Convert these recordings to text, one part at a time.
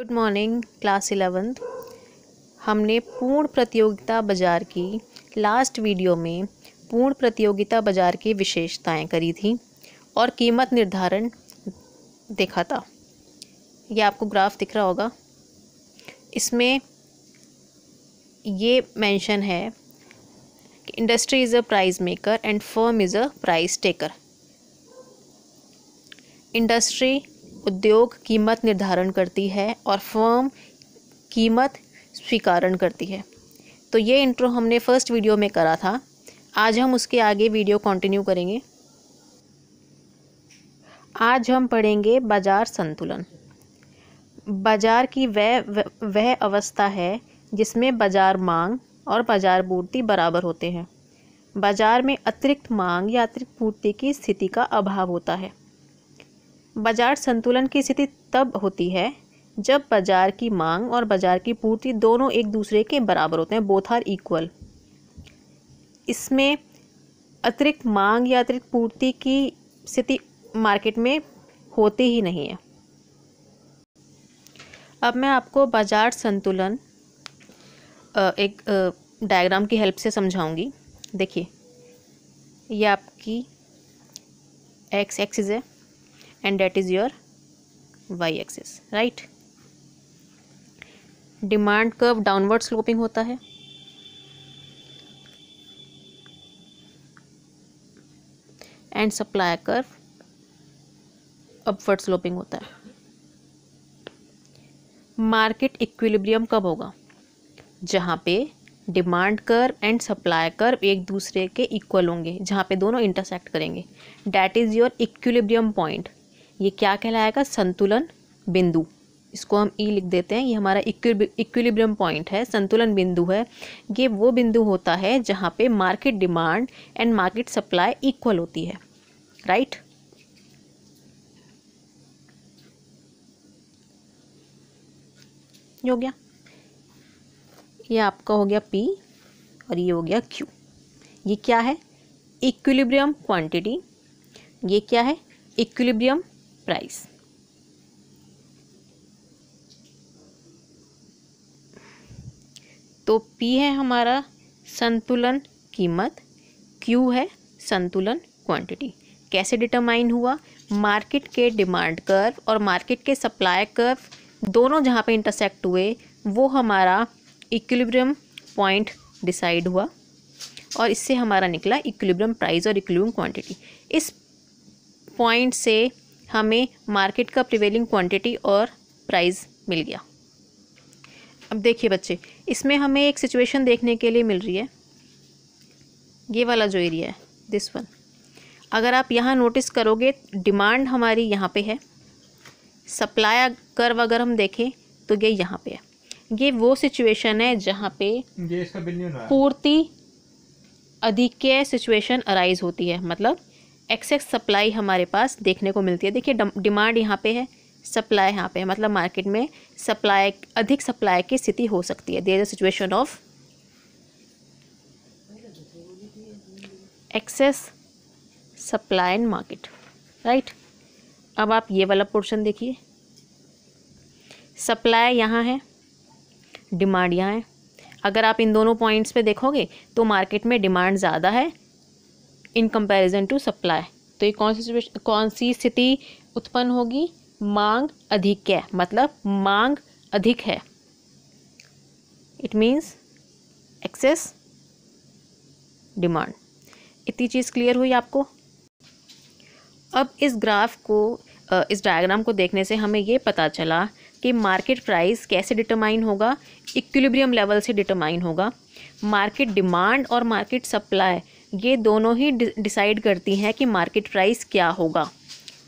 good morning class eleventh हमने पूर्ण प्रतियोगिता बाज़ार की लास्ट वीडियो में पूर्ण प्रतियोगिता बाज़ार की विशेषताएं करी थी और कीमत निर्धारण देखा था यह आपको ग्राफ दिख रहा होगा इसमें ये मेंशन है कि industry is a price maker and firm is a price taker industry उद्योग कीमत निर्धारण करती है और फर्म कीमत स्वीकारण करती है तो ये इंट्रो हमने फर्स्ट वीडियो में करा था आज हम उसके आगे वीडियो कंटिन्यू करेंगे आज हम पढ़ेंगे बाजार संतुलन बाजार की वह वह अवस्था है जिसमें बाजार मांग और बाजार पूर्ति बराबर होते हैं बाजार में अतिरिक्त मांग या अतिरिक्त पूर्ति की स्थिति का अभाव होता है बाजार संतुलन की स्थिति तब होती है जब बाजार की मांग और बाजार की पूर्ति दोनों एक दूसरे के बराबर होते हैं बोथ आर इक्वल इसमें अतिरिक्त मांग या अतिरिक्त पूर्ति की स्थिति मार्केट में होती ही नहीं है अब मैं आपको बाजार संतुलन एक डायग्राम की हेल्प से समझाऊंगी देखिए ये आपकी एक्स एक्सिस है and that is your y axis right demand curve downward sloping होता है and supply curve upward sloping होता है मार्केट इक्विलिब्रियम कब होगा जहाँ पे demand curve and supply curve एक दूसरे के इक्वल होंगे जहाँ पे दोनों इंटरसेक्ट करेंगे that is your equilibrium point ये क्या कहलाएगा संतुलन बिंदु इसको हम ई e लिख देते हैं ये हमारा इक्विलिब्रियम पॉइंट है संतुलन बिंदु है ये वो बिंदु होता है जहाँ पे market demand and market supply equal होती है राइट हो गया ये आपका हो गया पी और ये हो गया क्यू ये क्या है इक्विलिब्रियम क्वांटिटी ये क्या है इक्विलिब्रियम प्राइस तो P है हमारा संतुलन कीमत Q है संतुलन क्वांटिटी कैसे डिटरमाइन हुआ मार्केट के डिमांड कर्व और मार्केट के सप्लाई कर्व दोनों जहाँ पे इंटरसेक्ट हुए वो हमारा इक्विलिब्रियम पॉइंट डिसाइड हुआ और इससे हमारा निकला इक्विलिब्रियम प्राइस और इक्विलिब्रियम क्वांटिटी इस पॉइंट से हमें मार्केट का प्रिवेलिंग क्वांटिटी और प्राइस मिल गया अब देखिए बच्चे इसमें हमें एक सिचुएशन देखने के लिए मिल रही है ये वाला जो एरिया है दिस वन अगर आप यहाँ नोटिस करोगे डिमांड हमारी यहाँ पे है सप्लाई कर्व अगर हम देखें तो ये यहाँ पे है ये वो सिचुएशन है जहाँ पे पूर्ति अधिक सिचुएशन अराइज होती है मतलब एक्सेस सप्लाई हमारे पास देखने को मिलती है देखिए डिमांड यहाँ पे है सप्लाई यहाँ पे है मतलब मार्केट में सप्लाई अधिक सप्लाई की स्थिति हो सकती है there a situation of excess supply in market right अब आप ये वाला पोर्शन देखिए सप्लाई यहाँ है डिमांड यहाँ है अगर आप इन दोनों पॉइंट्स पे देखोगे तो मार्केट में डिमांड ज़्यादा है इन कंपैरिजन टू सप्लाई तो ये कौन सी कौन सी स्थिति उत्पन्न होगी मांग अधिक है मतलब मांग अधिक है इट मीन्स एक्सेस डिमांड इतनी चीज़ क्लियर हुई आपको अब इस ग्राफ को इस डायग्राम को देखने से हमें ये पता चला कि मार्केट प्राइस कैसे डिटरमाइन होगा इक्विलिब्रियम लेवल से डिटरमाइन होगा मार्केट डिमांड और मार्केट सप्लाई ये दोनों ही डिसाइड करती हैं कि मार्केट प्राइस क्या होगा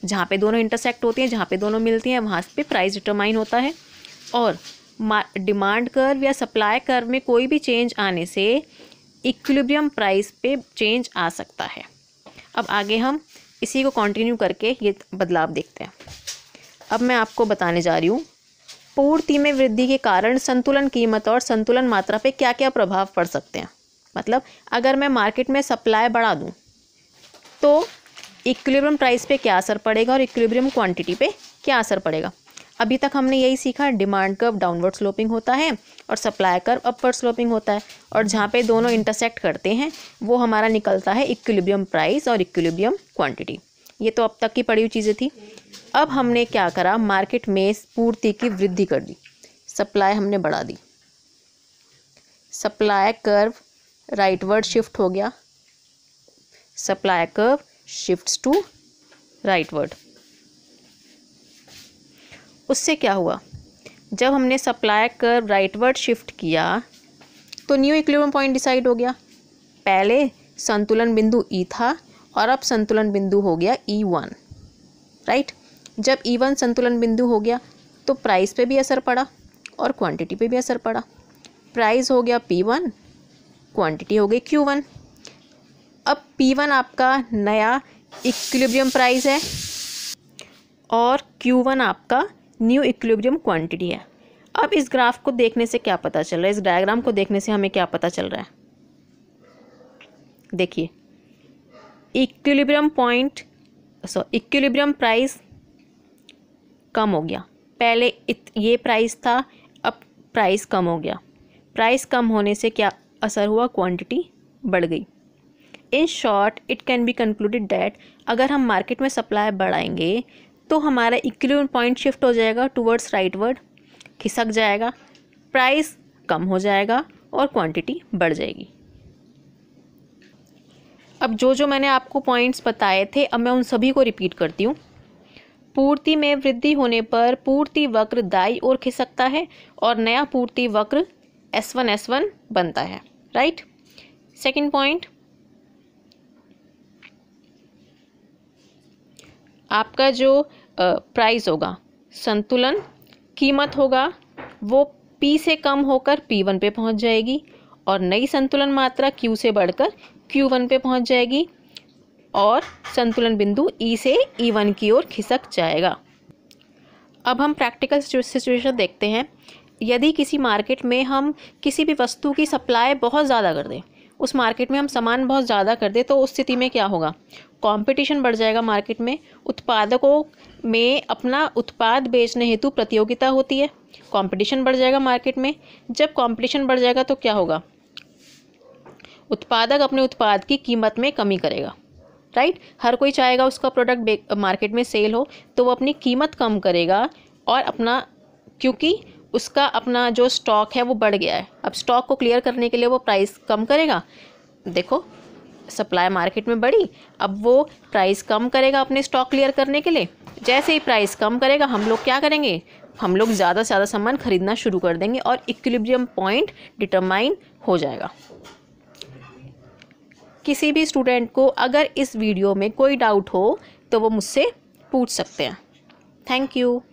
जहाँ पे दोनों इंटरसेक्ट होती हैं जहाँ पे दोनों मिलती हैं वहाँ पे प्राइस डिटरमाइन होता है और डिमांड कर्व या सप्लाई कर्व में कोई भी चेंज आने से इक्विलिब्रियम प्राइस पे चेंज आ सकता है अब आगे हम इसी को कंटिन्यू करके ये बदलाव देखते हैं अब मैं आपको बताने जा रही हूँ पूर्ति में वृद्धि के कारण संतुलन कीमत और संतुलन मात्रा पर क्या क्या प्रभाव पड़ सकते हैं मतलब अगर मैं मार्केट में सप्लाई बढ़ा दूँ तो इक्विलिब्रियम प्राइस पे क्या असर पड़ेगा और इक्विलिब्रियम क्वांटिटी पे क्या असर पड़ेगा अभी तक हमने यही सीखा डिमांड कर्व डाउनवर्ड स्लोपिंग होता है और सप्लाई कर्व अपवर्ड स्लोपिंग होता है और जहाँ पे दोनों इंटरसेक्ट करते हैं वो हमारा निकलता है इक्विलिब्रियम प्राइस और इक्विलिब्रियम क्वान्टिटी ये तो अब तक की पड़ी हुई चीज़ें थी अब हमने क्या करा मार्केट में पूर्ति की वृद्धि कर दी सप्लाई हमने बढ़ा दी सप्लाई कर्व राइटवर्ड शिफ्ट हो गया supply curve shifts to rightward उससे क्या हुआ जब हमने सप्लाई कर्व राइटवर्ड शिफ्ट किया तो न्यू इक्विलिब्रियम पॉइंट डिसाइड हो गया पहले संतुलन बिंदु ई e था और अब संतुलन बिंदु हो गया ई वन राइट जब ई e वन संतुलन बिंदु हो गया तो प्राइस पे भी असर पड़ा और क्वांटिटी पे भी असर पड़ा प्राइस हो गया पी वन क्वांटिटी हो गई क्यू वन अब पी वन आपका नया इक्विलिब्रियम प्राइस है और क्यू वन आपका न्यू इक्विलिब्रियम क्वांटिटी है अब इस ग्राफ को देखने से क्या पता चल रहा है इस डायग्राम को देखने से हमें क्या पता चल रहा है देखिए equilibrium point so equilibrium price कम हो गया पहले इत, ये प्राइस था अब प्राइस कम हो गया प्राइस कम होने से क्या असर हुआ क्वांटिटी बढ़ गई in short it can be concluded that अगर हम मार्केट में सप्लाई बढ़ाएंगे तो हमारा इक्विलिब्रियम पॉइंट शिफ्ट हो जाएगा टूवर्ड्स राइट वर्ड खिसक जाएगा प्राइस कम हो जाएगा और क्वांटिटी बढ़ जाएगी अब जो जो मैंने आपको पॉइंट्स बताए थे अब मैं उन सभी को रिपीट करती हूँ पूर्ति में वृद्धि होने पर पूर्ति वक्र दाई और खिसकता है और नया पूर्ति वक्र एस वन एस वन बनता है right second point आपका जो प्राइस होगा संतुलन कीमत होगा वो P से कम होकर P1 पे पहुंच जाएगी और नई संतुलन मात्रा Q से बढ़कर Q1 पे पहुंच जाएगी और संतुलन बिंदु E से E1 की ओर खिसक जाएगा अब हम प्रैक्टिकल सिचुएशन देखते हैं यदि किसी मार्केट में हम किसी भी वस्तु की सप्लाई बहुत ज़्यादा कर दें उस मार्केट में हम सामान बहुत ज़्यादा कर दें तो उस स्थिति में क्या होगा कंपटीशन बढ़ जाएगा मार्केट में उत्पादकों में अपना उत्पाद बेचने हेतु प्रतियोगिता होती है कंपटीशन बढ़ जाएगा मार्केट में जब कंपटीशन बढ़ जाएगा तो क्या होगा उत्पादक अपने उत्पाद की कीमत में कमी करेगा राइट हर कोई चाहेगा उसका प्रोडक्ट मार्केट में सेल हो तो वो अपनी कीमत कम करेगा और अपना क्योंकि उसका अपना जो स्टॉक है वो बढ़ गया है अब स्टॉक को क्लियर करने के लिए वो प्राइस कम करेगा देखो सप्लाई मार्केट में बढ़ी अब वो प्राइस कम करेगा अपने स्टॉक क्लियर करने के लिए जैसे ही प्राइस कम करेगा हम लोग क्या करेंगे हम लोग ज़्यादा से ज़्यादा सामान खरीदना शुरू कर देंगे और इक्विलिब्रियम पॉइंट डिटरमाइन हो जाएगा किसी भी स्टूडेंट को अगर इस वीडियो में कोई डाउट हो तो वो मुझसे पूछ सकते हैं थैंक यू